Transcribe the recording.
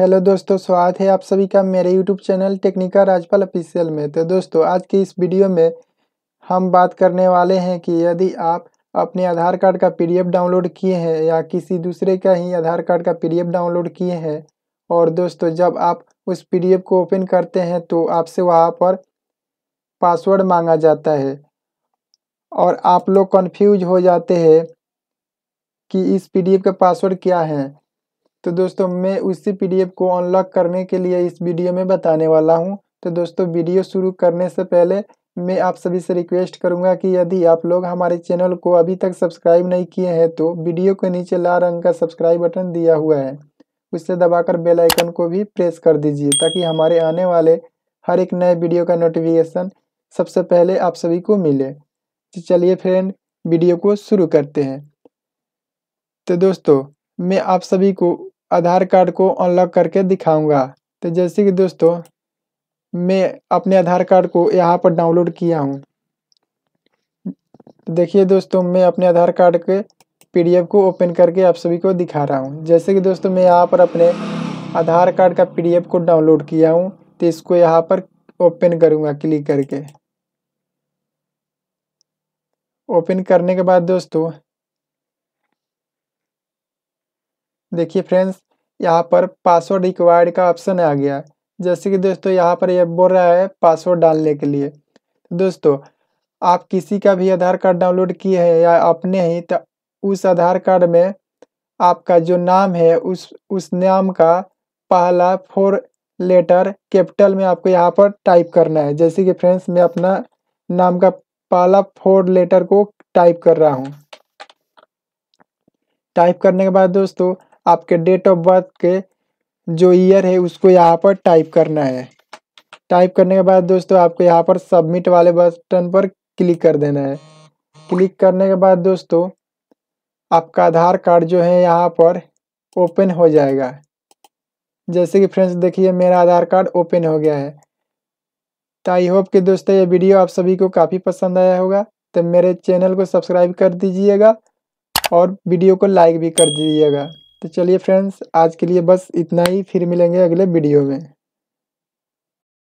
hello दोस्तों स्वागत है आप सभी का मेरे YouTube channel technical Rajpal official में तो दोस्तों आज की इस वीडियो में हम बात करने वाले हैं कि यदि आप अपने आधार कार्ड का पीडीएफ डाउनलोड किए हैं या किसी दूसरे का ही आधार कार्ड का पीडीएफ डाउनलोड किए हैं और दोस्तों जब आप उस पी को ओपन करते हैं तो आपसे वहाँ पर पासवर्ड मांगा जाता है और आप लोग कन्फ्यूज हो जाते हैं कि इस पी का पासवर्ड क्या है तो दोस्तों मैं उसी पीडीएफ को अनलॉक करने के लिए इस वीडियो में बताने वाला हूँ तो दोस्तों वीडियो शुरू करने से पहले मैं आप सभी से रिक्वेस्ट करूंगा कि यदि आप लोग हमारे चैनल को अभी तक सब्सक्राइब नहीं किए हैं तो वीडियो के नीचे लाल रंग का सब्सक्राइब बटन दिया हुआ है उससे दबाकर बेल आइकन को भी प्रेस कर दीजिए ताकि हमारे आने वाले हर एक नए वीडियो का नोटिफिकेशन सबसे पहले आप सभी को मिले तो चलिए फ्रेंड वीडियो को शुरू करते हैं तो दोस्तों मैं आप सभी को आधार कार्ड को अनलॉक करके दिखाऊंगा तो जैसे कि दोस्तों मैं अपने आधार कार्ड को यहाँ पर डाउनलोड किया हूँ देखिए दोस्तों मैं अपने आधार कार्ड के पीडीएफ को ओपन करके आप सभी को दिखा रहा हूँ जैसे कि दोस्तों मैं यहाँ पर अपने आधार कार्ड का पी को डाउनलोड किया हूँ तो इसको यहाँ पर ओपन करूँगा क्लिक करके ओपन करने के बाद दोस्तों देखिए फ्रेंड्स यहाँ पर पासवर्ड रिक्वायर्ड का ऑप्शन आ गया जैसे कि दोस्तों यहाँ पर यह बोल रहा है पासवर्ड डालने के लिए दोस्तों आप किसी का भी आधार कार्ड डाउनलोड किए हैं या अपने ही तो उस आधार कार्ड में आपका जो नाम है उस उस नाम का पहला फोर लेटर कैपिटल में आपको यहाँ पर टाइप करना है जैसे कि फ्रेंड्स मैं अपना नाम का पहला फोर लेटर को टाइप कर रहा हूँ टाइप करने के बाद दोस्तों आपके डेट ऑफ बर्थ के जो ईयर है उसको यहाँ पर टाइप करना है टाइप करने के बाद दोस्तों आपको यहाँ पर सबमिट वाले बटन पर क्लिक कर देना है क्लिक करने के बाद दोस्तों आपका आधार कार्ड जो है यहाँ पर ओपन हो जाएगा जैसे कि फ्रेंड्स देखिए मेरा आधार कार्ड ओपन हो गया है तो आई होप कि दोस्तों ये वीडियो आप सभी को काफ़ी पसंद आया होगा तो मेरे चैनल को सब्सक्राइब कर दीजिएगा और वीडियो को लाइक भी कर दीजिएगा तो चलिए फ्रेंड्स आज के लिए बस इतना ही फिर मिलेंगे अगले वीडियो में